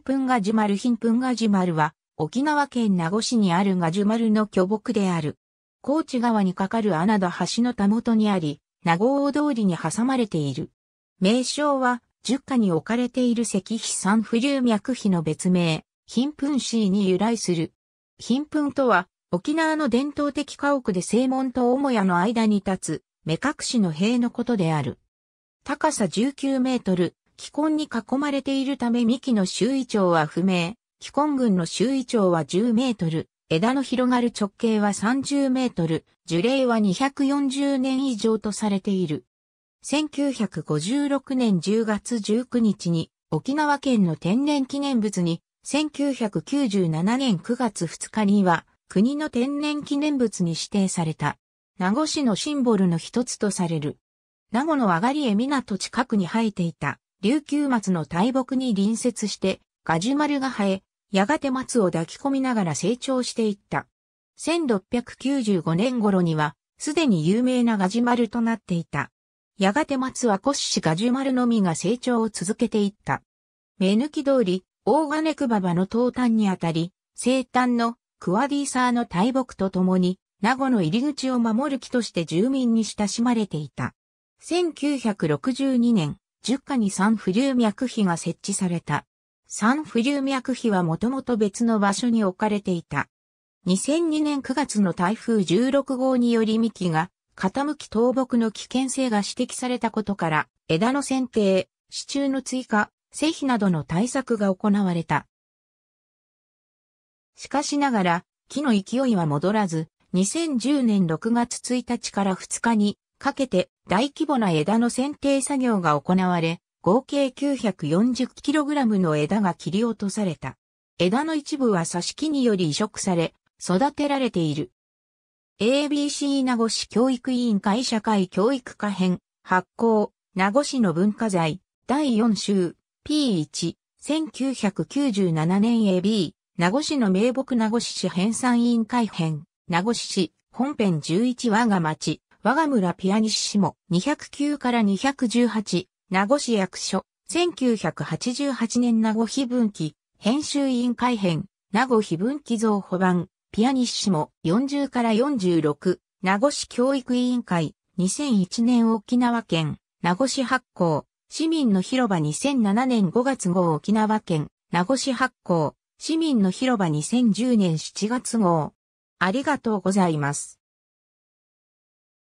プ粉ガジュマルプ粉ガジュマルは、沖縄県名護市にあるガジュマルの巨木である。高知川に架かる穴田橋のたもとにあり、名護大通りに挟まれている。名称は、十家に置かれている石碑山浮流脈碑の別名、ン粉市に由来する。プ粉とは、沖縄の伝統的家屋で正門と母屋の間に立つ、目隠しの塀のことである。高さ19メートル、既婚に囲まれているため幹の周囲長は不明。既婚群の周囲長は10メートル。枝の広がる直径は30メートル。樹齢は240年以上とされている。1956年10月19日に沖縄県の天然記念物に、1997年9月2日には国の天然記念物に指定された。名護市のシンボルの一つとされる。名護の上がり江港近くに生えていた琉球松の大木に隣接して、ガジュマルが生え、やがて松を抱き込みながら成長していった。1695年頃には、すでに有名なガジュマルとなっていた。やがて松は骨子ガジュマルのみが成長を続けていった。目抜き通り、オーガネクババの東端にあたり、生誕のクワディーサーの大木と共に、名護の入り口を守る木として住民に親しまれていた。1962年、10下に三不流脈碑が設置された。三不流脈碑はもともと別の場所に置かれていた。2002年9月の台風16号により幹が傾き倒木の危険性が指摘されたことから、枝の剪定、支柱の追加、施肥などの対策が行われた。しかしながら、木の勢いは戻らず、2010年6月1日から2日にかけて大規模な枝の剪定作業が行われ、合計 940kg の枝が切り落とされた。枝の一部は挿し木により移植され、育てられている。ABC 名護市教育委員会社会教育課編、発行、名護市の文化財、第4週、P1、1997年 AB、名護市の名木名護市編纂委員会編、名護市市、本編11我が町、我が村ピアニッシモ、209から218、名護市役所、1988年名護非分岐、編集委員会編、名護非分岐増補版、ピアニッシモ、40から46、名護市教育委員会、2001年沖縄県、名護市発行、市民の広場2007年5月号沖縄県、名護市発行、市民の広場2010年7月号。ありがとうございます。